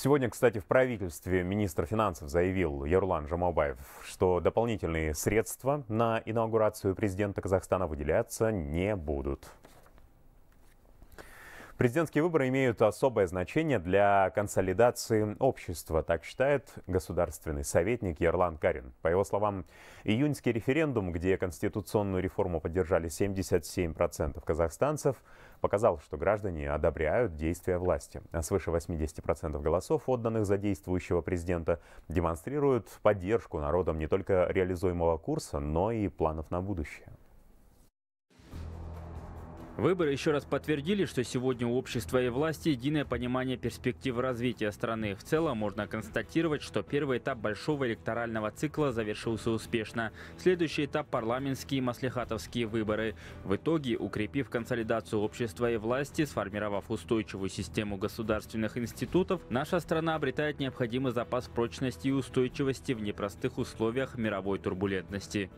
Сегодня, кстати, в правительстве министр финансов заявил Ерлан Жамабаев, что дополнительные средства на инаугурацию президента Казахстана выделяться не будут. Президентские выборы имеют особое значение для консолидации общества, так считает государственный советник Ерлан Карин. По его словам, июньский референдум, где конституционную реформу поддержали 77% казахстанцев, показал, что граждане одобряют действия власти. А свыше 80% голосов, отданных за действующего президента, демонстрируют поддержку народам не только реализуемого курса, но и планов на будущее. Выборы еще раз подтвердили, что сегодня у общества и власти единое понимание перспектив развития страны. В целом можно констатировать, что первый этап большого электорального цикла завершился успешно. Следующий этап – парламентские и маслихатовские выборы. В итоге, укрепив консолидацию общества и власти, сформировав устойчивую систему государственных институтов, наша страна обретает необходимый запас прочности и устойчивости в непростых условиях мировой турбулентности.